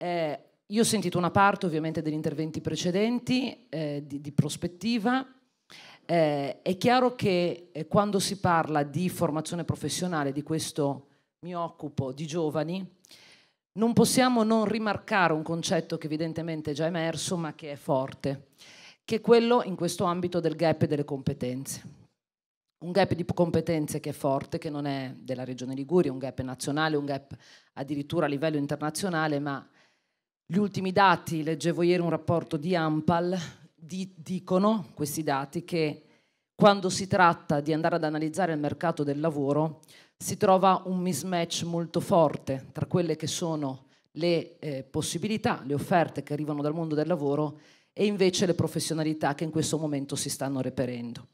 Eh, io ho sentito una parte ovviamente degli interventi precedenti eh, di, di, prospettiva. Eh, è chiaro che eh, quando si parla di formazione professionale, di questo mi occupo, di giovani, non possiamo non rimarcare un concetto che evidentemente è già emerso ma che è forte, che è quello in questo ambito del gap delle competenze. Un gap di competenze che è forte, che non è della Regione Liguria, un gap nazionale, un gap addirittura a livello internazionale, ma gli ultimi dati, leggevo ieri un rapporto di Ampal, di, dicono questi dati che quando si tratta di andare ad analizzare il mercato del lavoro si trova un mismatch molto forte tra quelle che sono le eh, possibilità, le offerte che arrivano dal mondo del lavoro e invece le professionalità che in questo momento si stanno reperendo.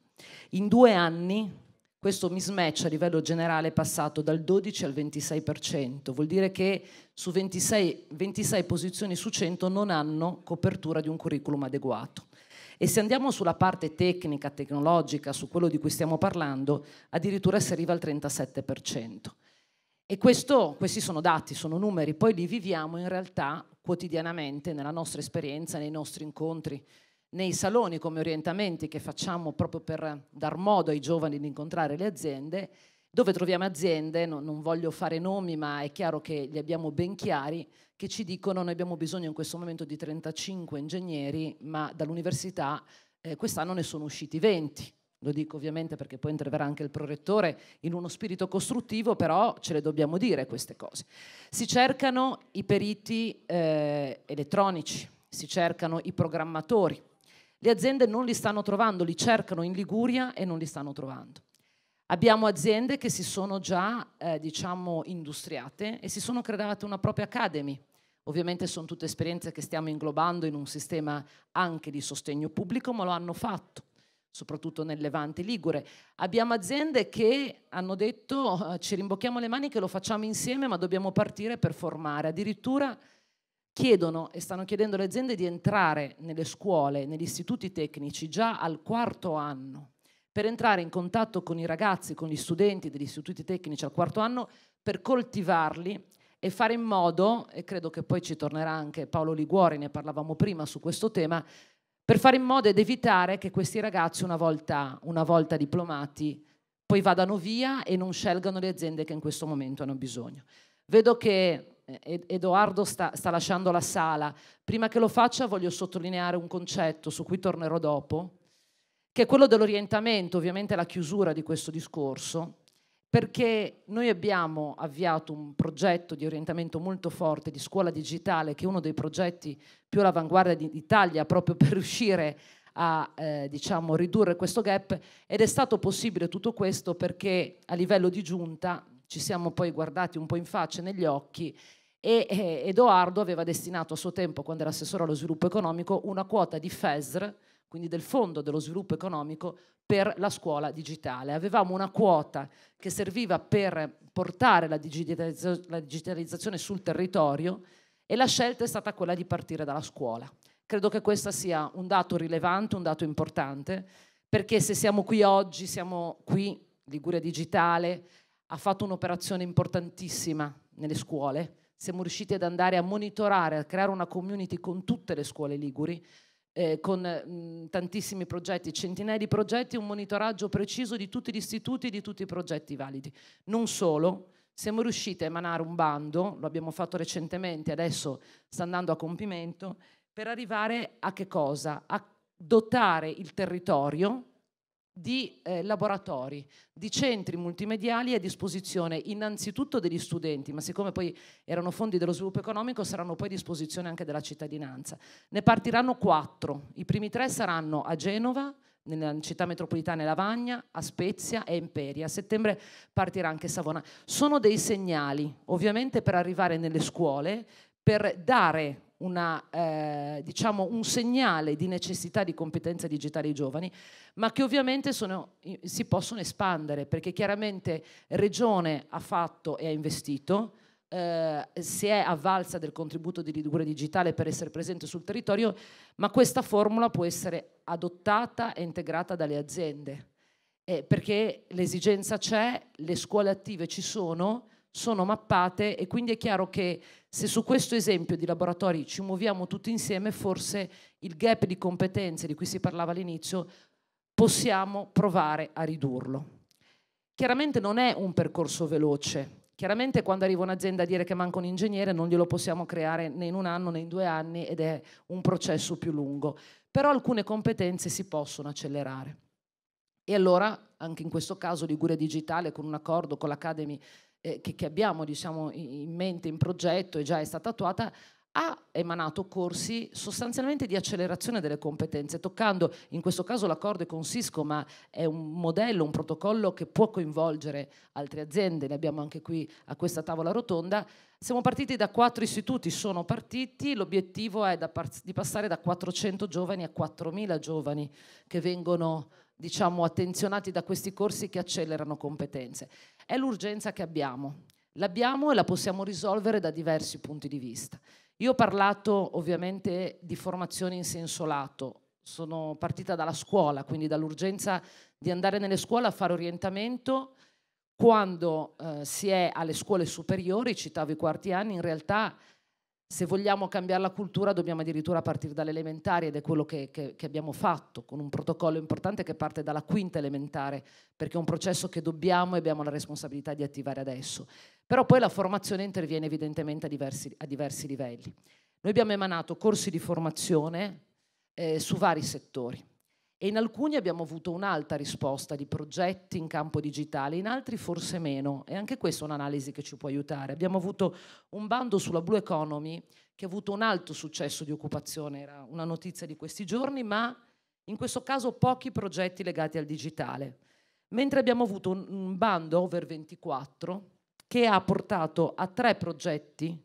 In due anni questo mismatch a livello generale è passato dal 12 al 26%, vuol dire che su 26, 26 posizioni su 100 non hanno copertura di un curriculum adeguato. E se andiamo sulla parte tecnica, tecnologica, su quello di cui stiamo parlando, addirittura si arriva al 37%. E questo, questi sono dati, sono numeri, poi li viviamo in realtà quotidianamente nella nostra esperienza, nei nostri incontri nei saloni come orientamenti che facciamo proprio per dar modo ai giovani di incontrare le aziende, dove troviamo aziende, no, non voglio fare nomi, ma è chiaro che li abbiamo ben chiari, che ci dicono noi abbiamo bisogno in questo momento di 35 ingegneri, ma dall'università eh, quest'anno ne sono usciti 20. Lo dico ovviamente perché poi interverrà anche il prorettore in uno spirito costruttivo, però ce le dobbiamo dire queste cose. Si cercano i periti eh, elettronici, si cercano i programmatori, le aziende non li stanno trovando, li cercano in Liguria e non li stanno trovando. Abbiamo aziende che si sono già, eh, diciamo, industriate e si sono create una propria academy. Ovviamente sono tutte esperienze che stiamo inglobando in un sistema anche di sostegno pubblico, ma lo hanno fatto, soprattutto nel Levante Ligure. Abbiamo aziende che hanno detto oh, ci rimbocchiamo le mani che lo facciamo insieme, ma dobbiamo partire per formare. Addirittura chiedono e stanno chiedendo alle aziende di entrare nelle scuole, negli istituti tecnici già al quarto anno, per entrare in contatto con i ragazzi, con gli studenti degli istituti tecnici al quarto anno, per coltivarli e fare in modo, e credo che poi ci tornerà anche Paolo Liguori, ne parlavamo prima su questo tema, per fare in modo ed evitare che questi ragazzi, una volta, una volta diplomati, poi vadano via e non scelgano le aziende che in questo momento hanno bisogno. Vedo che eh, Edoardo sta, sta lasciando la sala. Prima che lo faccia voglio sottolineare un concetto su cui tornerò dopo, che è quello dell'orientamento, ovviamente la chiusura di questo discorso, perché noi abbiamo avviato un progetto di orientamento molto forte di scuola digitale, che è uno dei progetti più all'avanguardia d'Italia, proprio per riuscire a eh, diciamo, ridurre questo gap ed è stato possibile tutto questo perché a livello di giunta ci siamo poi guardati un po' in faccia negli occhi e eh, Edoardo aveva destinato a suo tempo, quando era assessore allo sviluppo economico, una quota di FESR, quindi del Fondo dello Sviluppo Economico, per la scuola digitale. Avevamo una quota che serviva per portare la, digitalizz la digitalizzazione sul territorio e la scelta è stata quella di partire dalla scuola. Credo che questo sia un dato rilevante, un dato importante, perché se siamo qui oggi, siamo qui, Liguria Digitale, ha fatto un'operazione importantissima nelle scuole. Siamo riusciti ad andare a monitorare, a creare una community con tutte le scuole liguri, eh, con mh, tantissimi progetti, centinaia di progetti, un monitoraggio preciso di tutti gli istituti e di tutti i progetti validi. Non solo, siamo riusciti a emanare un bando, lo abbiamo fatto recentemente, adesso sta andando a compimento, per arrivare a che cosa? A dotare il territorio di eh, laboratori, di centri multimediali a disposizione innanzitutto degli studenti, ma siccome poi erano fondi dello sviluppo economico saranno poi a disposizione anche della cittadinanza. Ne partiranno quattro, i primi tre saranno a Genova, nella città metropolitana di Lavagna, a Spezia e Imperia. A settembre partirà anche Savona. Sono dei segnali, ovviamente, per arrivare nelle scuole, per dare una, eh, diciamo un segnale di necessità di competenze digitali ai giovani, ma che ovviamente sono, si possono espandere, perché chiaramente Regione ha fatto e ha investito, eh, si è avvalsa del contributo di Ligure Digitale per essere presente sul territorio, ma questa formula può essere adottata e integrata dalle aziende, eh, perché l'esigenza c'è, le scuole attive ci sono, sono mappate e quindi è chiaro che se su questo esempio di laboratori ci muoviamo tutti insieme, forse il gap di competenze di cui si parlava all'inizio possiamo provare a ridurlo. Chiaramente non è un percorso veloce, chiaramente quando arriva un'azienda a dire che manca un ingegnere non glielo possiamo creare né in un anno né in due anni ed è un processo più lungo, però alcune competenze si possono accelerare. E allora, anche in questo caso, Liguria Digitale, con un accordo con l'Academy eh, che, che, abbiamo diciamo, in mente, in progetto e già è stata attuata, ha emanato corsi sostanzialmente di accelerazione delle competenze, toccando in questo caso l'accordo con Cisco, ma è un modello, un protocollo che può coinvolgere altre aziende, ne abbiamo anche qui a questa tavola rotonda. Siamo partiti da quattro istituti, sono partiti, l'obiettivo è di passare da 400 giovani a 4.000 giovani che vengono diciamo, attenzionati da questi corsi che accelerano competenze. È l'urgenza che abbiamo. L'abbiamo e la possiamo risolvere da diversi punti di vista. Io ho parlato ovviamente di formazione in senso lato, sono partita dalla scuola, quindi dall'urgenza di andare nelle scuole a fare orientamento. Quando eh, si è alle scuole superiori, citavo i quarti anni, in realtà se vogliamo cambiare la cultura dobbiamo addirittura partire dalle elementari ed è quello che, che, che, abbiamo fatto con un protocollo importante che parte dalla quinta elementare perché è un processo che dobbiamo e abbiamo la responsabilità di attivare adesso. Però poi la formazione interviene evidentemente a diversi, a diversi livelli. Noi abbiamo emanato corsi di formazione eh, su vari settori e in alcuni abbiamo avuto un'alta risposta di progetti in campo digitale, in altri forse meno e anche questa è un'analisi che ci può aiutare. Abbiamo avuto un bando sulla Blue Economy che ha avuto un alto successo di occupazione, era una notizia di questi giorni, ma in questo caso pochi progetti legati al digitale. Mentre abbiamo avuto un bando over 24 che ha portato a tre progetti,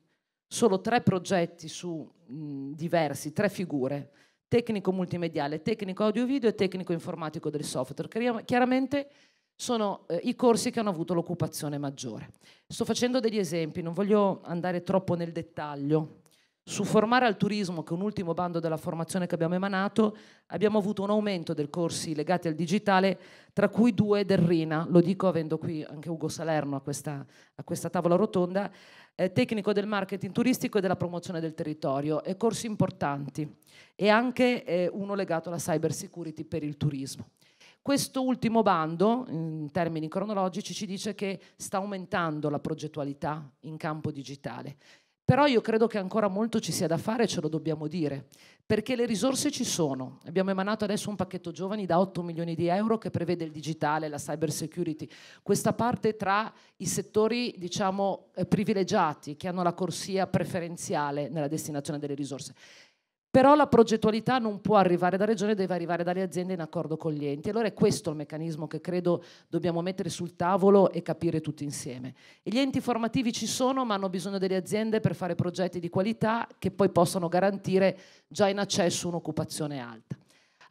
solo tre progetti su mh, diversi, tre figure tecnico multimediale, tecnico audio-video e tecnico informatico del software. Chiaramente sono eh, i corsi che hanno avuto l'occupazione maggiore. Sto facendo degli esempi, non voglio andare troppo nel dettaglio, su formare al turismo, che è un ultimo bando della formazione che abbiamo emanato, abbiamo avuto un aumento dei corsi legati al digitale, tra cui due del RINA, lo dico avendo qui anche Ugo Salerno a questa, a questa tavola rotonda, eh, tecnico del marketing turistico e della promozione del territorio, e corsi importanti, e anche eh, uno legato alla cyber security per il turismo. Questo ultimo bando, in termini cronologici, ci dice che sta aumentando la progettualità in campo digitale però io credo che ancora molto ci sia da fare, ce lo dobbiamo dire, perché le risorse ci sono. Abbiamo emanato adesso un pacchetto giovani da 8 milioni di euro che prevede il digitale, la cyber security, questa parte tra i settori diciamo, eh, privilegiati che hanno la corsia preferenziale nella destinazione delle risorse. Però la progettualità non può arrivare da regione, deve arrivare dalle aziende in accordo con gli enti. Allora è questo il meccanismo che credo dobbiamo mettere sul tavolo e capire tutti insieme. E gli enti formativi ci sono, ma hanno bisogno delle aziende per fare progetti di qualità che poi possano garantire già in accesso un'occupazione alta.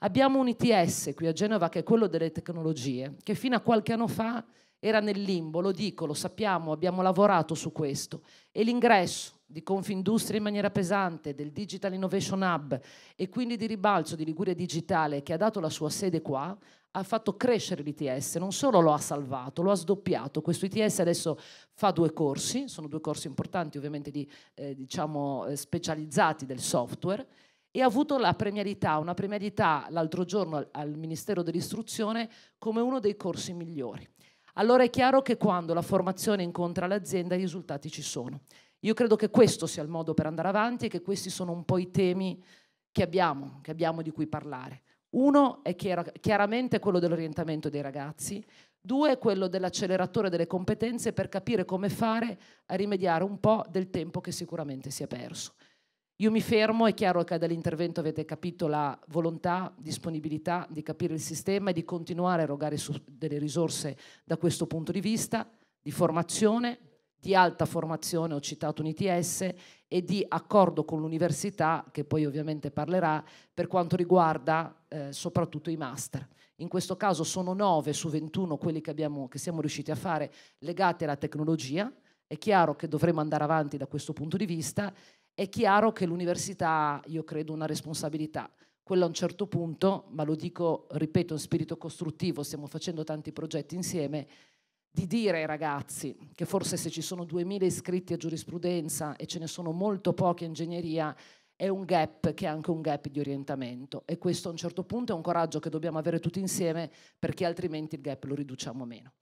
Abbiamo un ITS qui a Genova che è quello delle tecnologie, che fino a qualche anno fa era nel limbo, lo dico, lo sappiamo, abbiamo lavorato su questo. E l'ingresso di Confindustria in maniera pesante, del Digital Innovation Hub e quindi di ribalzo di Liguria Digitale che ha dato la sua sede qua, ha fatto crescere l'ITS, non solo lo ha salvato, lo ha sdoppiato. Questo ITS adesso fa due corsi, sono due corsi importanti ovviamente di, eh, diciamo, eh, specializzati del software e ha avuto la premialità, una premialità l'altro giorno al, al Ministero dell'Istruzione come uno dei corsi migliori. Allora è chiaro che quando la formazione incontra l'azienda i risultati ci sono. Io credo che questo sia il modo per andare avanti e che questi sono un po' i temi che abbiamo, che abbiamo di cui parlare. Uno è chiaramente quello dell'orientamento dei ragazzi, due è quello dell'acceleratore delle competenze per capire come fare a rimediare un po' del tempo che sicuramente si è perso. Io mi fermo, è chiaro che dall'intervento avete capito la volontà, disponibilità di capire il sistema e di continuare a erogare delle risorse da questo punto di vista, di formazione, di alta formazione, ho citato un ITS, e di accordo con l'università, che poi ovviamente parlerà, per quanto riguarda eh, soprattutto i master. In questo caso sono 9 su 21 quelli che, abbiamo, che siamo riusciti a fare legati alla tecnologia. È chiaro che dovremo andare avanti da questo punto di vista. È chiaro che l'università io credo, una responsabilità. Quella a un certo punto, ma lo dico, ripeto, in spirito costruttivo, stiamo facendo tanti progetti insieme, di dire ai ragazzi che forse se ci sono 2000 iscritti a giurisprudenza e ce ne sono molto pochi a ingegneria, è un gap che è anche un gap di orientamento e questo a un certo punto è un coraggio che dobbiamo avere tutti insieme perché altrimenti il gap lo riduciamo meno.